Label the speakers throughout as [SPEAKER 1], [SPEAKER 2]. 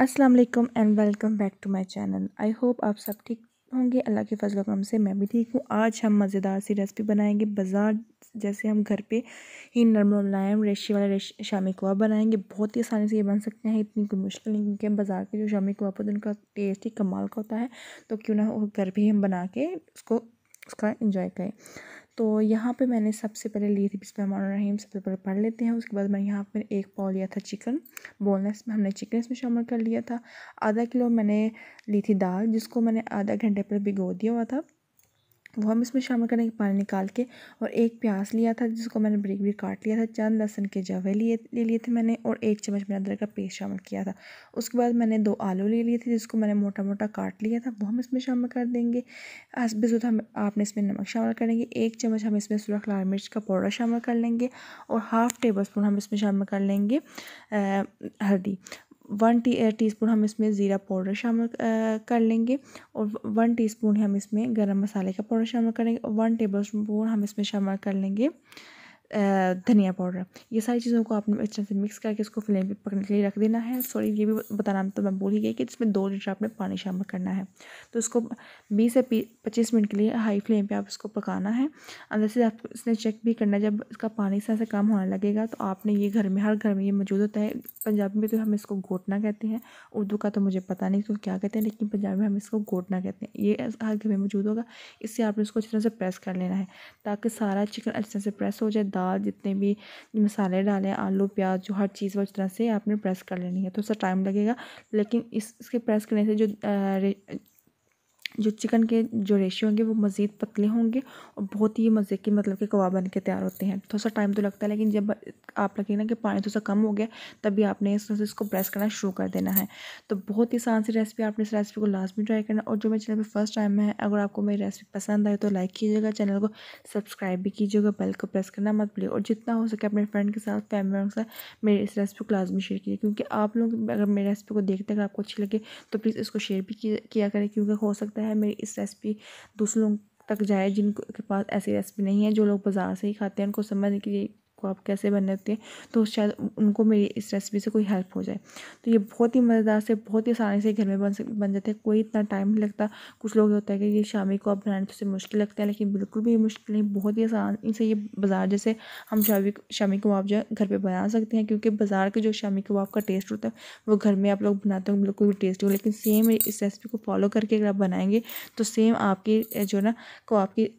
[SPEAKER 1] अस्सलाम and welcome back to my channel I hope आप सब ठीक होंगे अल्लाह के फजल करम से मैं भी ठीक हूँ आज हम मज़ेदार सी रेसिपी बनाएंगे बाज़ार जैसे हम घर पे ही नरम मुलायम रेशे वाला रेश शामी कबाब बनाएंगे बहुत ही आसानी से ये बन सकते हैं इतनी कोई मुश्किल नहीं क्योंकि बाज़ार के जो शामी कबाब होते हैं उनका टेस्ट ही कमाल का होता है तो क्यों ना घर पर ही हम बना के उसको उसका इंजॉय करें तो यहाँ पे मैंने सबसे पहले ली थी बिस्मिल्लाहिर्रहमानिर्रहीम सबसे पहले पढ़ लेते हैं उसके बाद मैंने यहाँ पर एक पाव लिया था चिकन बोनलेस में हमने चिकन इसमें शामिल कर लिया था आधा किलो मैंने ली थी दाल जिसको मैंने आधा घंटे पर भिगो दिया हुआ था वो हम इसमें शामिल के पानी निकाल के और एक प्याज लिया था जिसको मैंने ब्रेक भी काट लिया था चंद लहसन के जवे लिए ले लिए थे मैंने और एक चम्मच मैंने अदरक का पेस्ट शामिल किया था उसके बाद मैंने दो आलू ले लिए थे जिसको मैंने मोटा मोटा काट लिया था वो हम इसमें शामिल कर देंगे हसबे जो हम आपने इसमें नमक शामिल करेंगे एक चम्मच हम इसमें सुरख लाल मिर्च का पाउडर शामिल कर लेंगे और हाफ़ टेबल स्पून हम इसमें शामिल कर लेंगे हल्दी वन टी टीस्पून हम इसमें ज़ीरा पाउडर शामिल कर लेंगे और वन टीस्पून हम इसमें गरम मसाले का पाउडर शामिल करेंगे और वन टेबल स्पून हम इसमें शामिल कर लेंगे धनिया पाउडर ये सारी चीज़ों को आपने अच्छे से मिक्स करके इसको फ्लेम पे पकने के लिए रख देना है सॉरी ये भी बताना तो मैं भूल ही गई कि इसमें दो लीटर आपने पानी शामिल करना है तो इसको बीस से पच्चीस मिनट के लिए हाई फ्लेम पे आप इसको पकाना है अंदर से आप इसने चेक भी करना जब इसका पानी से ऐसे कम होने लगेगा तो आपने ये घर में हर घर में ये मौजूद होता है पंजाबी में तो हम इसको घोटना कहते हैं उर्दू का तो मुझे पता नहीं इसको क्या कहते हैं लेकिन पंजाबी में हम इसको घोटना कहते हैं ये हर घर में मौजूद होगा इससे आपने इसको अच्छी तरह से प्रेस कर लेना है ताकि सारा चिकन अच्छी तरह से प्रेस हो जाए दाल दाल जितने भी मसाले डाले आलू प्याज जो हर चीज़ वो इस तरह से आपने प्रेस कर लेनी है तो उसका टाइम लगेगा लेकिन इस इसके प्रेस करने से जो जो चिकन के जो रेशे होंगे वो मज़ीद पतले होंगे और बहुत ही मज़े के मतलब के कबाब बन के तैयार होते हैं थोड़ा सा टाइम तो लगता है लेकिन जब आप लगे ना कि पानी थोड़ा सा कम हो गया तभी आपने इस तरह से इसको प्रेस करना शुरू कर देना है तो बहुत ही आसान सी रेसिपी आपने इस रेसिपी को लाजमी ट्राई करना और जो मेरे चैनल पर फर्स्ट टाइम है अगर आपको मेरी रेसिपी पसंद आए तो लाइक कीजिएगा चैनल को सब्सक्राइब भी कीजिएगा बेल को प्रेस करना मत भूलिए और जितना हो सके अपने फ्रेंड के साथ फैमिली के साथ मेरी इस रेसिपी को लाजमी शेयर कीजिए क्योंकि आप लोग अगर मेरी रेसिपी को देखते अगर आपको अच्छी लगे तो प्लीज़ इसको शेयर भी किया करें क्योंकि हो सकता है है मेरी इस रेसिपी दूसरों तक जाए जिनको के पास ऐसी रेसिपी नहीं है जो लोग बाज़ार से ही खाते हैं उनको समझ के लिए को आप कैसे बनाते हैं तो शायद उनको मेरी इस रेसिपी से कोई हेल्प हो जाए तो ये बहुत ही मज़ेदार से बहुत ही आसानी से घर में बन सक बन जाते हैं कोई इतना टाइम नहीं लगता कुछ लोग होता है कि ये शामी को आप बनाने तो से मुश्किल लगता है लेकिन बिल्कुल भी मुश्किल नहीं बहुत ही आसानी से ये बाज़ार जैसे हम शामी शामी कबाब जो है घर पर बना सकते हैं क्योंकि बाज़ार के जो शामी कबाब का टेस्ट होता है वो घर में आप लोग बनाते हो बिल्कुल भी टेस्टी हो लेकिन सेम इस रेसिपी को फॉलो करके अगर आप बनाएंगे तो सेम आपकी जो ना को आपकी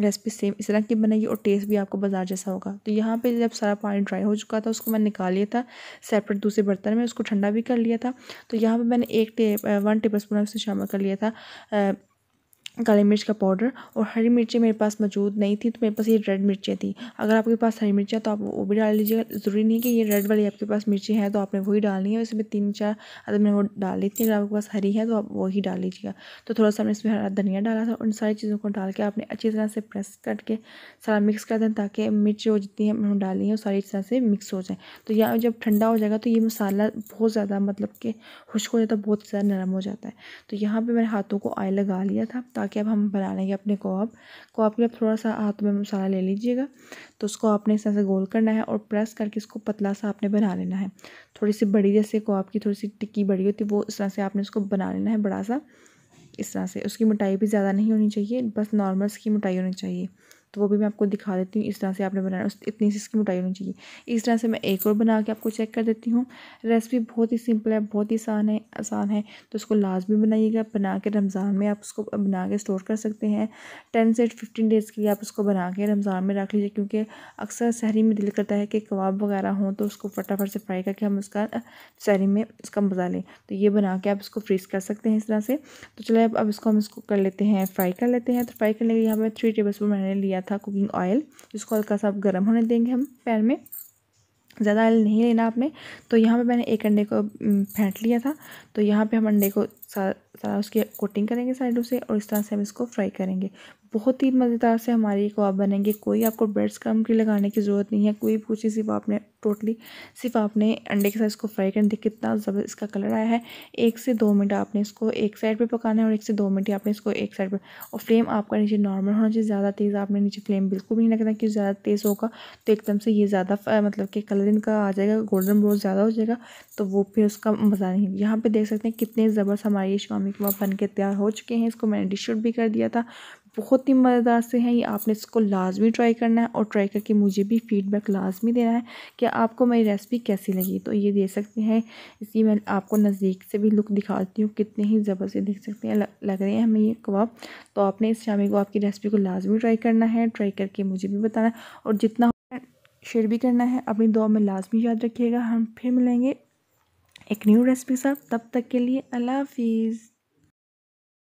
[SPEAKER 1] रेसिपी सेम इस तरह की बनेगी और टेस्ट भी आपको बाजार जैसा होगा तो यहाँ पे जब सारा पानी ड्राई हो चुका था उसको मैंने निकाल लिया था सेपरेट दूसरे बर्तन में उसको ठंडा भी कर लिया था तो यहाँ पे मैंने एक टे वन टेबल स्पून उसे शामिल कर लिया था काली मिर्च का पाउडर और हरी मिर्चें मेरे पास मौजूद नहीं थी तो मेरे पास ये रेड मिर्चें थी अगर आपके पास हरी मिर्चें तो आप वो भी डाल लीजिएगा ज़रूरी नहीं कि ये रेड वाली आपके पास मिर्ची है तो आपने वही डालनी है इसमें तीन चार अदर मैंने वो डाल ली थी अगर आपके पास हरी है तो आप वही डाल लीजिएगा तो थोड़ा सा मैंने इसमें हरा धनिया डाला था उन सारी चीज़ों को डाल के आपने अच्छी तरह से प्रेस करके सारा मिक्स कर दें ताकि मिर्च जो जितनी हम डाली है वो सारी तरह से मिक्स हो जाए तो यहाँ जब ठंडा हो जाएगा तो ये मसाला बहुत ज़्यादा मतलब कि खुश्क हो जाता है बहुत ज़्यादा नरम हो जाता है तो यहाँ पर मैंने हाथों को ऑयल लगा लिया था कि अब हम बना लेंगे अपने कोआप कोआप के लिए थोड़ा सा हाथ में मसाला ले लीजिएगा तो उसको आपने इस तरह से गोल करना है और प्रेस करके इसको पतला सा आपने बना लेना है थोड़ी सी बड़ी जैसे कोआप की थोड़ी सी टिक्की बड़ी होती है वो इस तरह से आपने उसको बना लेना है बड़ा सा इस तरह से उसकी मोटाई भी ज़्यादा नहीं होनी चाहिए बस नॉर्मल इसकी मोटाई होनी चाहिए तो वो भी मैं आपको दिखा देती हूँ इस तरह से आपने बनाना इतनी सी इसकी मोटाई होनी चाहिए इस तरह से मैं एक और बना के आपको चेक कर देती हूँ रेसिपी बहुत ही सिंपल है बहुत ही आसान है आसान है तो इसको लाजमी बनाइएगा बना के रमज़ान में आप उसको बना के स्टोर कर सकते हैं टेन से फिफ्टीन डेज़ के लिए आप उसको बना के रमज़ान में रख लीजिए क्योंकि अक्सर शहरी में दिल करता है कि कबाब वगैरह हों तो उसको फटाफट से फ्राई करके हम उसका शहरी में उसका मज़ा लें तो ये बना के आप इसको फ्रीज़ कर सकते हैं इस तरह से तो चले अब अब इसको हम इसको कर लेते हैं फ्राई कर लेते हैं तो फ्राई करने के लिए हमें थ्री टेबल स्पून मैंने लिया था कुकिंग ऑयल इसको हल्का सा गर्म होने देंगे हम पैन में ज़्यादा ऑयल नहीं लेना आपने तो यहाँ पे मैंने एक अंडे को फेंट लिया था तो यहाँ पे हम अंडे को सारा उसकी कोटिंग करेंगे साइडों से और इस तरह से हम इसको फ्राई करेंगे बहुत ही मज़ेदार से हमारी कबाब बनेंगे कोई आपको ब्रेड्स क्रम की लगाने की ज़रूरत नहीं है कोई पूछी सिर्फ आपने टोटली सिर्फ आपने अंडे के साथ इसको फ्राई करना देखिए कितना जब इसका कलर आया है एक से दो मिनट आपने इसको एक साइड पे पकाना है और एक से दो मिनट आपने इसको एक साइड पे और फ्लेम आपका नीचे नॉर्मल होना चाहिए ज़्यादा तेज़ आपने नीचे फ्लेम बिल्कुल भी नहीं रखना क्योंकि ज़्यादा तेज़ होगा तो एकदम से ये ज़्यादा मतलब कि कलर इनका आ जाएगा गोल्डन ब्रोज ज़्यादा हो जाएगा तो वो फिर उसका मज़ा नहीं यहाँ पर देख सकते हैं कितने ज़बरदस्त हमारे ये शामी कबाब बन के तैयार हो चुके हैं इसको मैंने डिश भी कर दिया था बहुत ही मज़ेदार से हैं ये आपने इसको लाजमी ट्राई करना है और ट्राई करके मुझे भी फीडबैक लाजमी देना है कि आपको मेरी रेसिपी कैसी लगी तो ये दे सकते हैं इसी मैं आपको नज़दीक से भी लुक दिखाती हूँ कितने ही ज़बर से देख सकते हैं लग रहे हैं हमें ये कबाब तो आपने इस शामी को आपकी रेसिपी को लाजमी ट्राई करना है ट्राई करके मुझे भी बताना और जितना शेयर भी करना है अपनी दुआ में लाजमी याद रखिएगा हम फिर मिलेंगे एक न्यू रेसिपी साहब तब तक के लिए अल्लाह हाफिज़